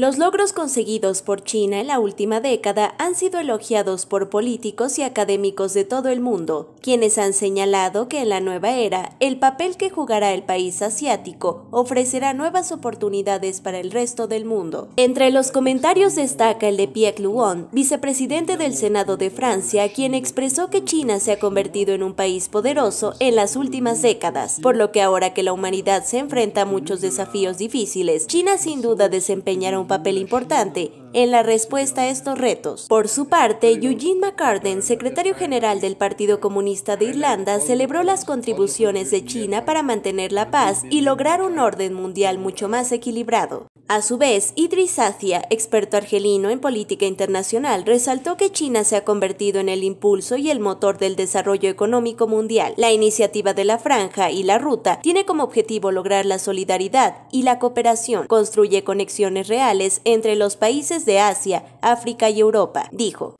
Los logros conseguidos por China en la última década han sido elogiados por políticos y académicos de todo el mundo, quienes han señalado que en la nueva era el papel que jugará el país asiático ofrecerá nuevas oportunidades para el resto del mundo. Entre los comentarios destaca el de Pierre Luon, vicepresidente del Senado de Francia, quien expresó que China se ha convertido en un país poderoso en las últimas décadas, por lo que ahora que la humanidad se enfrenta a muchos desafíos difíciles, China sin duda desempeñará un papel importante en la respuesta a estos retos. Por su parte, Eugene McCarden, secretario general del Partido Comunista de Irlanda, celebró las contribuciones de China para mantener la paz y lograr un orden mundial mucho más equilibrado. A su vez, Idris Acia, experto argelino en política internacional, resaltó que China se ha convertido en el impulso y el motor del desarrollo económico mundial. La iniciativa de la Franja y la Ruta tiene como objetivo lograr la solidaridad y la cooperación, construye conexiones reales entre los países de Asia, África y Europa, dijo.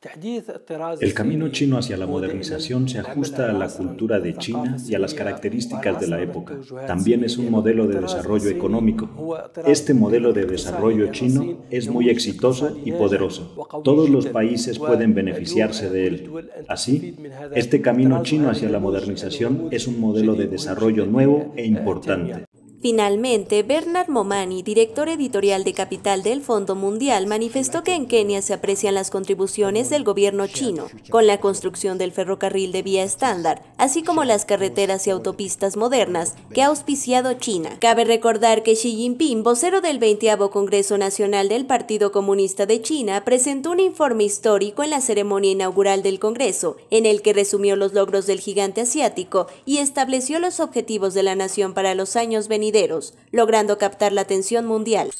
El camino chino hacia la modernización se ajusta a la cultura de China y a las características de la época. También es un modelo de desarrollo económico. Este modelo de de desarrollo chino es muy exitosa y poderosa. Todos los países pueden beneficiarse de él. Así, este camino chino hacia la modernización es un modelo de desarrollo nuevo e importante. Finalmente, Bernard Momani, director editorial de Capital del Fondo Mundial, manifestó que en Kenia se aprecian las contribuciones del gobierno chino con la construcción del ferrocarril de vía estándar, así como las carreteras y autopistas modernas que ha auspiciado China. Cabe recordar que Xi Jinping, vocero del 20 Congreso Nacional del Partido Comunista de China, presentó un informe histórico en la ceremonia inaugural del Congreso, en el que resumió los logros del gigante asiático y estableció los objetivos de la nación para los años venideros logrando captar la atención mundial.